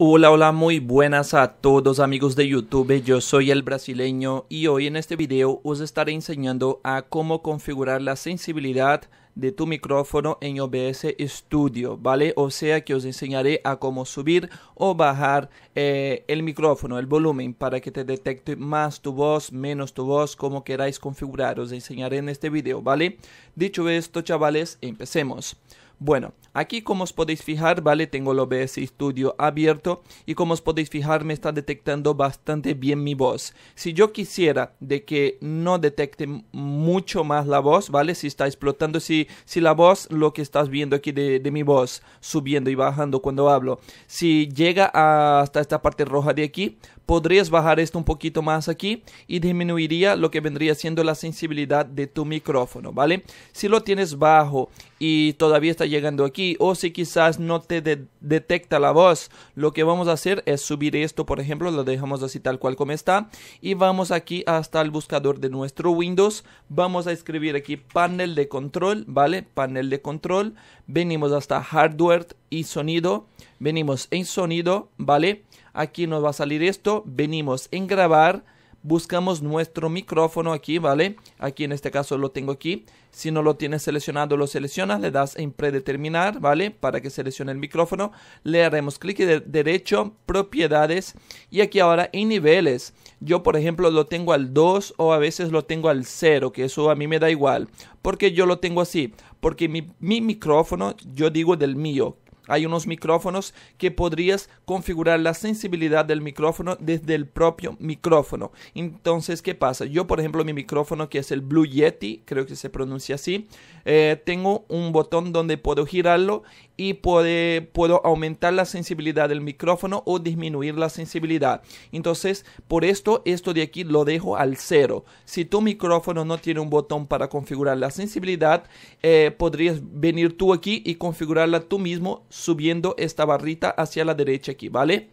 Hola, hola, muy buenas a todos amigos de YouTube, yo soy el brasileño y hoy en este video os estaré enseñando a cómo configurar la sensibilidad de tu micrófono en OBS Studio, ¿vale? O sea que os enseñaré a cómo subir o bajar eh, el micrófono, el volumen, para que te detecte más tu voz, menos tu voz, como queráis configurar, os enseñaré en este video, ¿vale? Dicho esto, chavales, empecemos. Bueno, aquí como os podéis fijar, vale, tengo el OBS Studio abierto y como os podéis fijar me está detectando bastante bien mi voz. Si yo quisiera de que no detecte mucho más la voz, vale, si está explotando, si, si la voz, lo que estás viendo aquí de, mi voz subiendo y bajando cuando hablo, si llega hasta esta parte roja de aquí, podrías bajar esto un poquito más aquí y disminuiría lo que vendría siendo la sensibilidad de tu micrófono, ¿vale? Si lo tienes bajo y todavía está llegando aquí o si quizás no te detecta la voz, lo que vamos a hacer es subir esto, por ejemplo, lo dejamos así tal cual como está y vamos aquí hasta el buscador de nuestro Windows, vamos a escribir aquí panel de control, ¿vale? Panel de control, venimos hasta hardware y sonido, venimos en sonido, ¿vale? Aquí nos va a salir esto, venimos en grabar, buscamos nuestro micrófono aquí, ¿vale? Aquí en este caso lo tengo aquí. Si no lo tienes seleccionado, lo seleccionas, le das en predeterminar, ¿vale? Para que seleccione el micrófono. Le haremos clic derecho, propiedades y aquí ahora en niveles. Yo, por ejemplo, lo tengo al 2 o a veces lo tengo al 0, que eso a mí me da igual. porque yo lo tengo así? Porque mi, mi micrófono, yo digo del mío, hay unos micrófonos que podrías configurar la sensibilidad del micrófono desde el propio micrófono. Entonces, ¿qué pasa? Yo, por ejemplo, mi micrófono que es el Blue Yeti, creo que se pronuncia así, eh, tengo un botón donde puedo girarlo y puedo aumentar la sensibilidad del micrófono o disminuir la sensibilidad. Entonces, por esto, esto de aquí lo dejo al cero. Si tu micrófono no tiene un botón para configurar la sensibilidad, eh, podrías venir tú aquí y configurarla tú mismo subiendo esta barrita hacia la derecha aquí, ¿vale?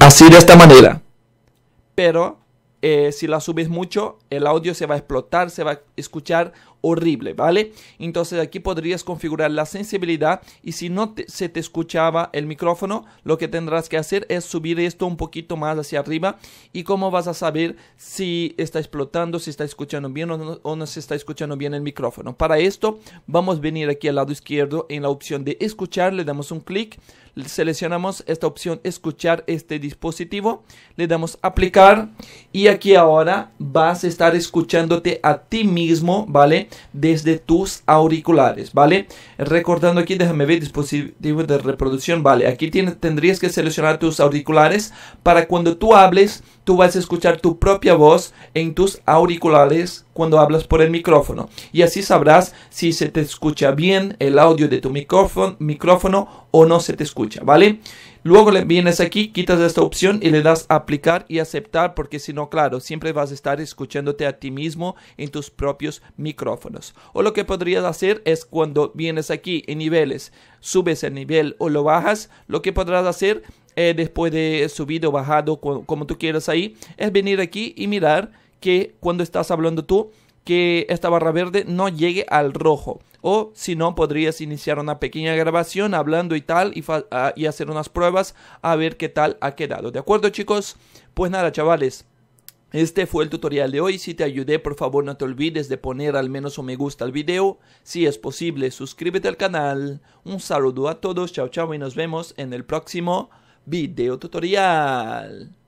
Así de esta manera. Pero eh, si la subes mucho, el audio se va a explotar, se va a escuchar horrible, ¿vale? Entonces aquí podrías configurar la sensibilidad y si no se te escuchaba el micrófono, lo que tendrás que hacer es subir esto un poquito más hacia arriba y cómo vas a saber si está explotando, si está escuchando bien o no, o no se está escuchando bien el micrófono. Para esto vamos a venir aquí al lado izquierdo en la opción de escuchar, le damos un clic, seleccionamos esta opción escuchar este dispositivo, le damos aplicar y aquí ahora vas a estar escuchándote a ti mismo, ¿vale? Desde tus auriculares, ¿vale? Recordando aquí, déjame ver, dispositivos de reproducción, ¿vale? Aquí tienes, tendrías que seleccionar tus auriculares para cuando tú hables, tú vas a escuchar tu propia voz en tus auriculares cuando hablas por el micrófono. Y así sabrás si se te escucha bien el audio de tu micrófono, micrófono o no se te escucha, ¿vale? Luego le vienes aquí, quitas esta opción y le das aplicar y aceptar porque si no, claro, siempre vas a estar escuchándote a ti mismo en tus propios micrófonos. O lo que podrías hacer es cuando vienes aquí en niveles, subes el nivel o lo bajas, lo que podrás hacer eh, después de subido o bajado como tú quieras ahí es venir aquí y mirar que cuando estás hablando tú que esta barra verde no llegue al rojo. O si no, podrías iniciar una pequeña grabación hablando y tal y, hacer unas pruebas a ver qué tal ha quedado. ¿De acuerdo chicos? Pues nada chavales. Este fue el tutorial de hoy, si te ayudé por favor no te olvides de poner al menos un me gusta al video, si es posible suscríbete al canal, un saludo a todos, chao chao y nos vemos en el próximo video tutorial.